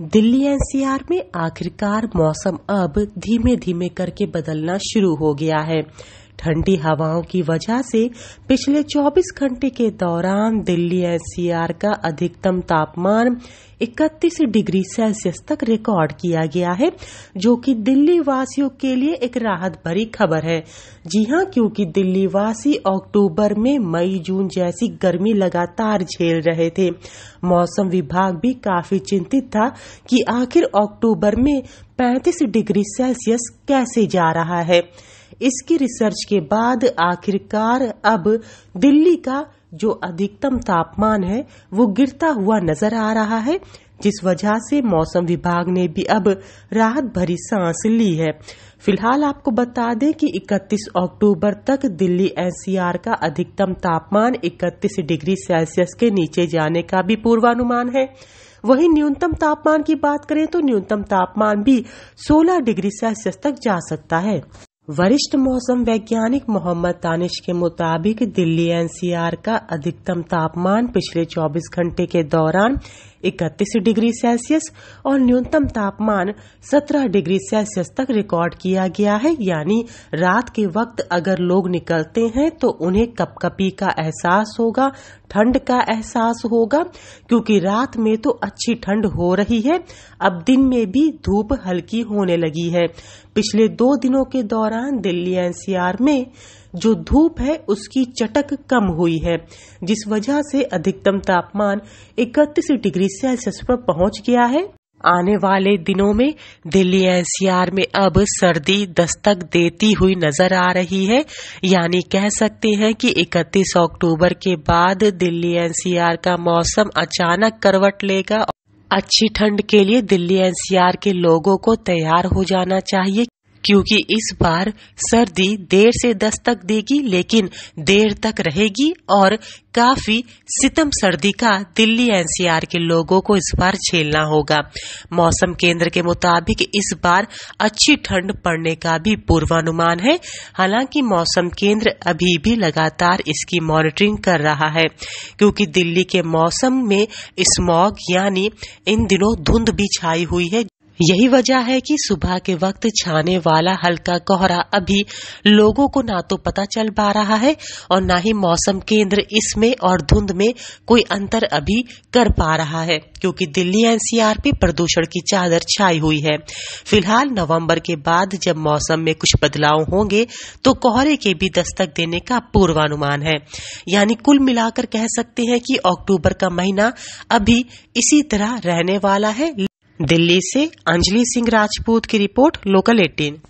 Delhi NCR में आखिरकार मौसम अब धीमे धीमे करके बदलना शुरू हो गया है ठंडी हवाओं की वजह से पिछले 24 घंटे के दौरान दिल्ली एनसीआर का अधिकतम तापमान 31 डिग्री सेल्सियस तक रिकॉर्ड किया गया है जो कि दिल्ली वासियों के लिए एक राहत भरी खबर है जी हां क्योंकि दिल्ली वासी अक्टूबर में मई जून जैसी गर्मी लगातार झेल रहे थे मौसम विभाग भी काफी चिंतित था कि आखिर अक्टूबर में 35 डिग्री सेल्सियस कैसे जा रहा है इसकी रिसर्च के बाद आखिरकार अब दिल्ली का जो अधिकतम तापमान है वो गिरता हुआ नजर आ रहा है जिस वजह से मौसम विभाग ने भी अब राहत भरी सांस ली है फिलहाल आपको बता दें कि 31 अक्टूबर तक दिल्ली एनसीआर का अधिकतम तापमान 31 डिग्री सेल्सियस के नीचे जाने का भी पूर्वानुमान है वहीं न्यूनतम तापमान की बात करें तो न्यूनतम तापमान भी 16 डिग्री सेल्सियस तक जा सकता है वरिष्ठ मौसम वैज्ञानिक मोहम्मद तानिश के मुताबिक दिल्ली एनसीआर का अधिकतम तापमान पिछले 24 घंटे के दौरान इकतीस डिग्री सेल्सियस और न्यूनतम तापमान 17 डिग्री सेल्सियस तक रिकॉर्ड किया गया है यानी रात के वक्त अगर लोग निकलते हैं तो उन्हें कपकपी का एहसास होगा ठंड का एहसास होगा क्योंकि रात में तो अच्छी ठंड हो रही है अब दिन में भी धूप हल्की होने लगी है पिछले दो दिनों के दौरान दिल्ली एनसीआर में जो धूप है उसकी चटक कम हुई है जिस वजह से अधिकतम तापमान इकतीस डिग्री सेल्सियस पर पहुंच गया है आने वाले दिनों में दिल्ली एनसीआर में अब सर्दी दस्तक देती हुई नजर आ रही है यानी कह सकते हैं कि 31 अक्टूबर के बाद दिल्ली एनसीआर का मौसम अचानक करवट लेगा अच्छी ठंड के लिए दिल्ली एनसीआर के लोगों को तैयार हो जाना चाहिए क्योंकि इस बार सर्दी देर से दस्तक देगी लेकिन देर तक रहेगी और काफी सितम सर्दी का दिल्ली एनसीआर के लोगों को इस बार झेलना होगा मौसम केंद्र के मुताबिक इस बार अच्छी ठंड पड़ने का भी पूर्वानुमान है हालांकि मौसम केंद्र अभी भी लगातार इसकी मॉनिटरिंग कर रहा है क्योंकि दिल्ली के मौसम में स्मॉग यानी इन दिनों धुंध भी छाई हुई है यही वजह है कि सुबह के वक्त छाने वाला हल्का कोहरा अभी लोगों को ना तो पता चल पा रहा है और ना ही मौसम केंद्र इसमें और धुंध में कोई अंतर अभी कर पा रहा है क्योंकि दिल्ली एनसीआर पे प्रदूषण की चादर छाई हुई है फिलहाल नवंबर के बाद जब मौसम में कुछ बदलाव होंगे तो कोहरे के भी दस्तक देने का पूर्वानुमान है यानी कुल मिलाकर कह सकते हैं कि अक्टूबर का महीना अभी इसी तरह रहने वाला है दिल्ली से अंजलि सिंह राजपूत की रिपोर्ट लोकल एटीन